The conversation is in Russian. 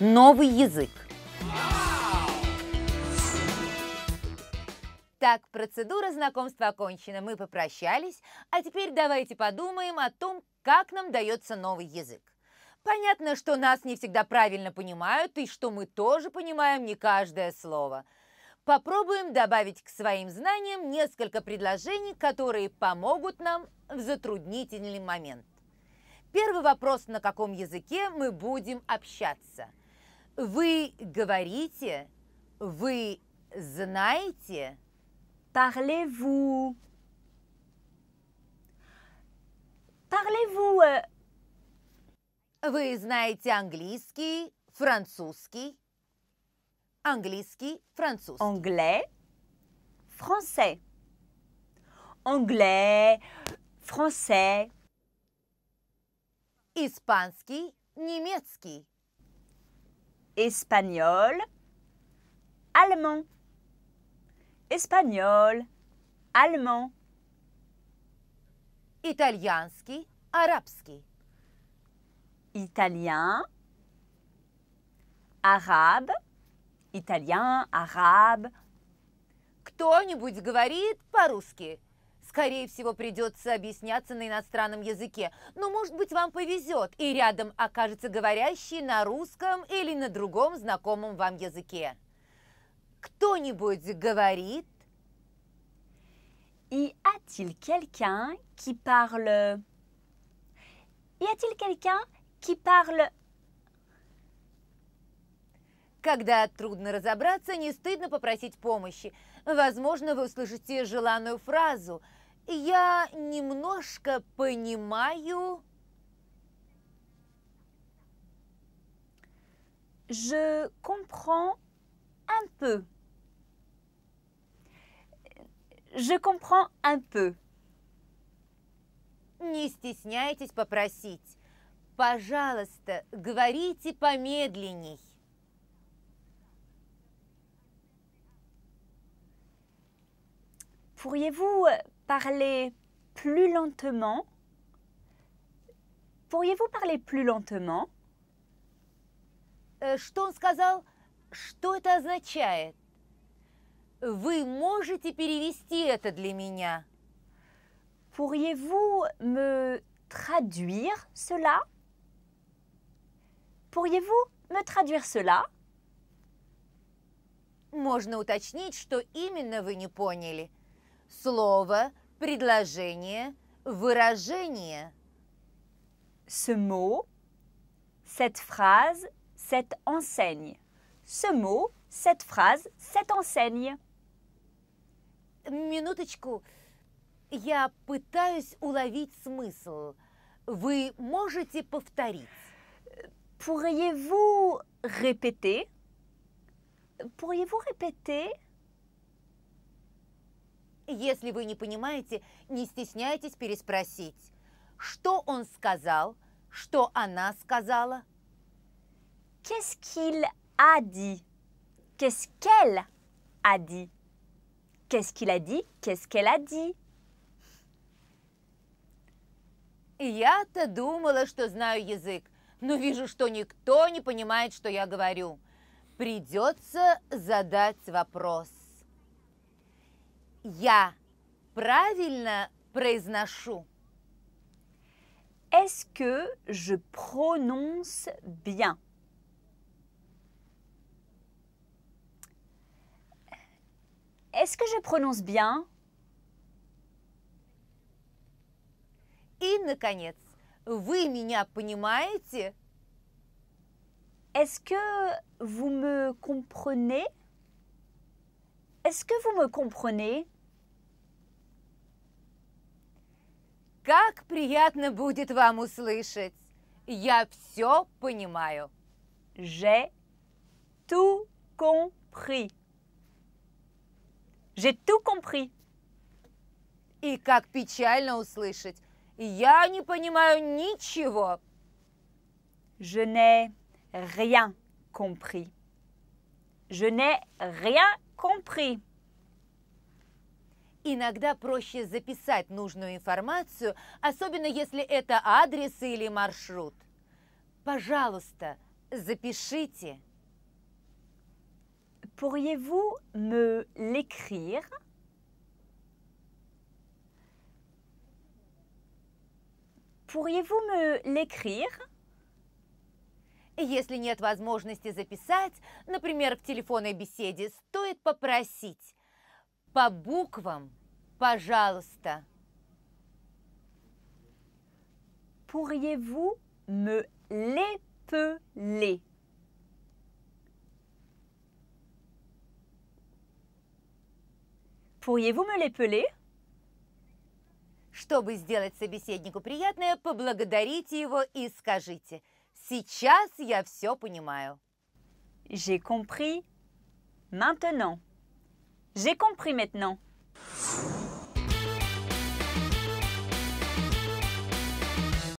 новый язык. Так, процедура знакомства окончена. Мы попрощались, а теперь давайте подумаем о том, как нам дается новый язык. Понятно, что нас не всегда правильно понимают и что мы тоже понимаем не каждое слово. Попробуем добавить к своим знаниям несколько предложений, которые помогут нам в затруднительный момент. Первый вопрос, на каком языке мы будем общаться – вы говорите, вы знаете. Parlez-vous. Parlez-vous. Вы знаете английский, французский? Английский, французский. Anglais, français. Anglais, français. Испанский, немецкий. espagnol, allemand, espagnol, allemand, italianski, arabski, italien, arabe, italien, arabe. Кто-нибудь говорит по Скорее всего, придется объясняться на иностранном языке, но, может быть, вам повезет, и рядом окажется говорящий на русском или на другом знакомом вам языке. Кто-нибудь говорит? И a-t-il quelqu'un qui parle? Y a-t-il quelqu'un qui parle когда трудно разобраться, не стыдно попросить помощи. Возможно, вы услышите желанную фразу «Я немножко понимаю...» Je comprends un peu. Je comprends un peu. Не стесняйтесь попросить. Пожалуйста, говорите помедленней. Pourriez-vous euh, parler plus lentement Pourriez-vous parler plus lentement э, Что он сказал? Что это означает? Вы можете перевести это для меня? Pourriez-vous me traduire cela Pourriez-vous me traduire cela Можно уточнить, что именно вы не поняли – слово, предложение, выражение. Ce mot, cette phrase, cette enseigne. Ce mot, cette phrase, cette enseigne. Минуточку. Я пытаюсь уловить смысл. Вы можете повторить? Pourriez-vous répéter Pourriez-vous répéter если вы не понимаете, не стесняйтесь переспросить. Что он сказал? Что она сказала? Qu'est-ce qu'il a dit? Qu'est-ce qu'elle a dit? Qu'est-ce qu'il a dit? Qu'est-ce qu'elle a dit? Я-то думала, что знаю язык, но вижу, что никто не понимает, что я говорю. Придется задать вопрос. Я правильно произношу? Est-ce que je prononce bien? Est-ce que je prononce bien? И, наконец, вы меня понимаете? Est-ce que vous me comprenez? Est-ce que vous me comprenez? Как приятно будет вам услышать. Я все понимаю. J'ai tout compris. J'ai tout compris. И как печально услышать. Я не понимаю ничего. Je n'ai rien compris. Je n'ai rien compris. Иногда проще записать нужную информацию, особенно если это адрес или маршрут. Пожалуйста, запишите. Pourriez-vous me l'écrire? Pourriez-vous me l'écrire? Если нет возможности записать, например, в телефонной беседе, стоит попросить по буквам, пожалуйста. Pourriez-vous me l'épeler? Pourriez-vous me l'épeler? Чтобы сделать собеседнику приятное, поблагодарите его и скажите – Сейчас я все понимаю. J'ai compris maintenant. J'ai compris maintenant.